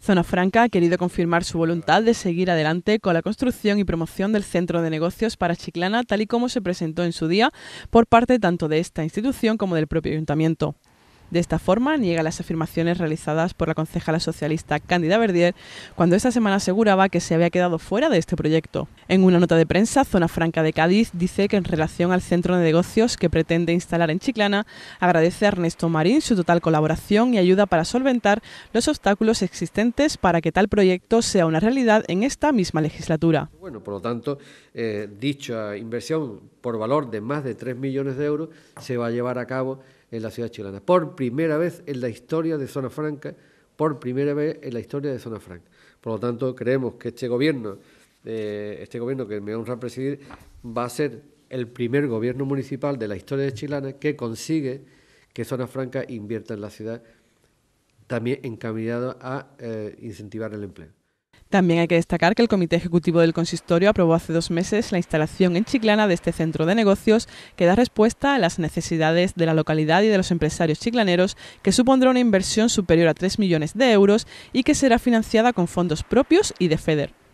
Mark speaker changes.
Speaker 1: Zona Franca ha querido confirmar su voluntad de seguir adelante con la construcción y promoción del Centro de Negocios para Chiclana, tal y como se presentó en su día por parte tanto de esta institución como del propio ayuntamiento. De esta forma, niega las afirmaciones realizadas por la concejala socialista Cándida Verdier cuando esta semana aseguraba que se había quedado fuera de este proyecto. En una nota de prensa, Zona Franca de Cádiz dice que en relación al centro de negocios que pretende instalar en Chiclana, agradece a Ernesto Marín su total colaboración y ayuda para solventar los obstáculos existentes para que tal proyecto sea una realidad en esta misma legislatura.
Speaker 2: Bueno, por lo tanto, eh, dicha inversión por valor de más de 3 millones de euros se va a llevar a cabo en la ciudad chilena. Por primera vez en la historia de Zona Franca, por primera vez en la historia de Zona Franca. Por lo tanto, creemos que este gobierno, eh, este gobierno que me honra presidir, va a ser el primer gobierno municipal de la historia de Chilana que consigue que Zona Franca invierta en la ciudad, también encaminado a eh, incentivar el empleo.
Speaker 1: También hay que destacar que el Comité Ejecutivo del Consistorio aprobó hace dos meses la instalación en Chiclana de este centro de negocios que da respuesta a las necesidades de la localidad y de los empresarios chiclaneros, que supondrá una inversión superior a 3 millones de euros y que será financiada con fondos propios y de FEDER.